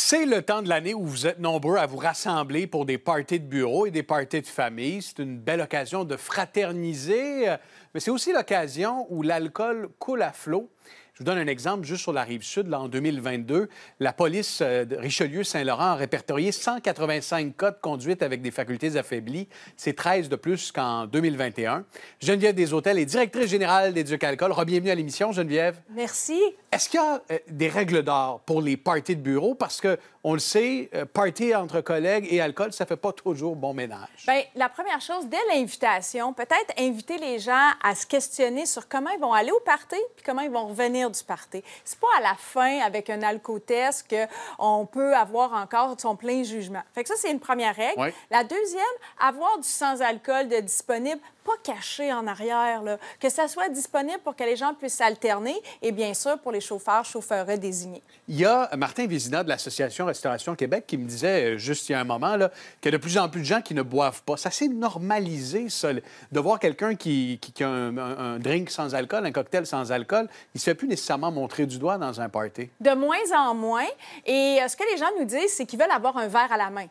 C'est le temps de l'année où vous êtes nombreux à vous rassembler pour des parties de bureau et des parties de famille. C'est une belle occasion de fraterniser, euh, mais c'est aussi l'occasion où l'alcool coule à flot. Je vous donne un exemple juste sur la rive sud. en 2022, la police euh, de Richelieu-Saint-Laurent a répertorié 185 cas de conduite avec des facultés affaiblies. C'est 13 de plus qu'en 2021. Geneviève Deshôtels est directrice générale des d'Éduc-Alcool. bienvenue à l'émission, Geneviève. Merci. Est-ce qu'il y a euh, des règles d'or pour les parties de bureau? Parce que, on le sait, euh, party entre collègues et alcool, ça fait pas toujours bon ménage. Bien, la première chose, dès l'invitation, peut-être inviter les gens à se questionner sur comment ils vont aller au party puis comment ils vont revenir du party. C'est pas à la fin, avec un alcotest, qu'on peut avoir encore son plein jugement. Fait que ça, c'est une première règle. La deuxième, avoir du sans-alcool de disponible pas caché en arrière, là, que ça soit disponible pour que les gens puissent alterner et bien sûr pour les chauffeurs, chauffeurs désignés. Il y a euh, Martin Vézina de l'Association Restauration Québec qui me disait euh, juste il y a un moment là, a de plus en plus de gens qui ne boivent pas. Ça s'est normalisé, ça, de voir quelqu'un qui, qui, a un, drink sans alcool, un cocktail sans alcool. Il ne se fait plus nécessairement montrer du doigt dans un party. De moins en moins. Et euh, ce que les gens nous disent, c'est qu'ils veulent avoir un verre à la main.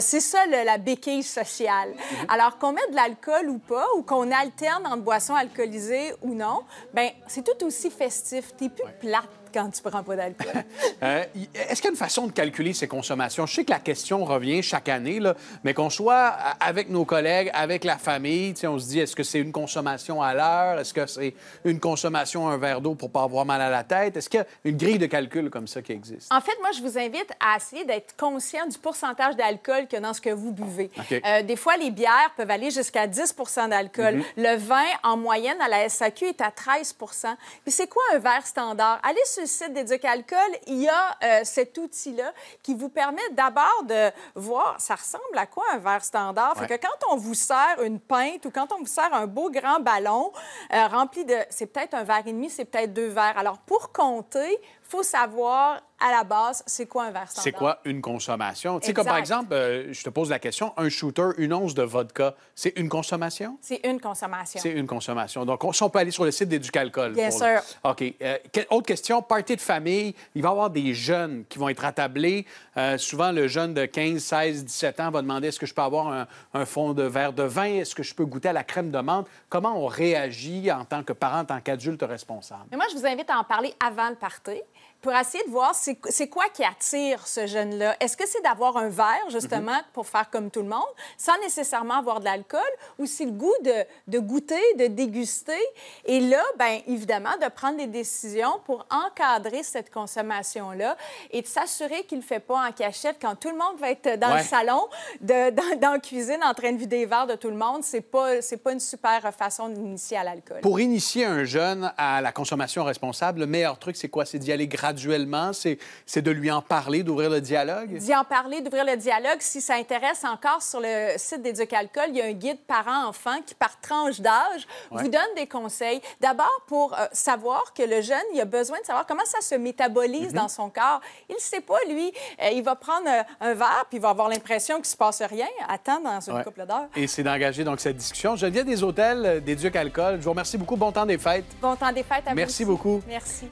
c'est ça la béquille sociale. Mm-hmm. Alors qu'on mette de l'alcool ou pas, ou qu'on alterne entre boissons alcoolisées ou non, ben c'est tout aussi festif. T'es plus plate quand tu prends pas d'alcool. Euh, est-ce qu'il y a une façon de calculer ces consommations? Je sais que la question revient chaque année, mais qu'on soit avec nos collègues, avec la famille, on se dit est-ce que c'est une consommation à l'heure? Est-ce que c'est une consommation, un verre d'eau pour pas avoir mal à la tête? Est-ce qu'il y a une grille de calcul comme ça qui existe? En fait, moi, je vous invite à essayer d'être conscient du pourcentage d'alcool que dans ce que vous buvez. Ah, euh, des fois, les bières peuvent aller jusqu'à 10 d'alcool. Mhm. Le vin, en moyenne, à la SAQ, est à 13 Puis c'est quoi un verre standard? Allez sur le site d'Éducalcool, il y a euh, cet outil-là qui vous permet d'abord de voir ça ressemble à quoi un verre standard. Fait que quand on vous sert une pinte ou quand on vous sert un beau grand ballon euh, rempli de... C'est peut-être un verre et demi, c'est peut-être deux verres. Alors, pour compter, faut savoir à la base, c'est quoi un verre C'est quoi une consommation? Tu sais, comme par exemple, euh, je te pose la question, un shooter, une once de vodka, c'est une consommation? C'est une consommation. C'est une consommation. Donc, on, si peut aller sur le site d'Éducalcool. Bien sûr. OK. Euh, autre question, Partie de famille, il va y avoir des jeunes qui vont être attablés. Euh, souvent, le jeune de 15, 16, 17 ans va demander est-ce que je peux avoir un, fond de verre de vin? Est-ce que je peux goûter à la crème de menthe? Comment on réagit en tant que parent, en tant qu'adulte responsable? Mais moi, je vous invite à en parler avant le party pour essayer de voir c'est quoi qui attire ce jeune-là. Est-ce que c'est d'avoir un verre, justement, mhm. pour faire comme tout le monde, sans nécessairement avoir de l'alcool, ou c'est le goût de, goûter, de déguster? Et là, bien, évidemment, de prendre des décisions pour encadrer cette consommation-là et de s'assurer qu'il ne fait pas en cachette quand tout le monde va être dans le salon, de, dans, la cuisine, en train de vider les verres de tout le monde. Ce n'est pas, pas une super façon d'initier à l'alcool. Pour initier un jeune à la consommation responsable, le meilleur truc, c'est quoi? C'est d'y aller graduellement graduellement, c'est de lui en parler, d'ouvrir le dialogue? D'y en parler, d'ouvrir le dialogue. Si ça intéresse encore, sur le site d'Éduc-Alcool, il y a un guide parents-enfants qui, par tranche d'âge, vous donne des conseils. D'abord, pour euh, savoir que le jeune, il a besoin de savoir comment ça se métabolise mm-hmm. dans son corps. Il ne sait pas, lui. Euh, il va prendre euh, un verre, puis il va avoir l'impression qu'il ne se passe rien. Attends dans une couple d'heures. Et c'est d'engager donc cette discussion. Je viens des hôtels alcool. Je vous remercie beaucoup. Bon temps des fêtes. Bon temps des fêtes à vous. Merci beaucoup. Merci.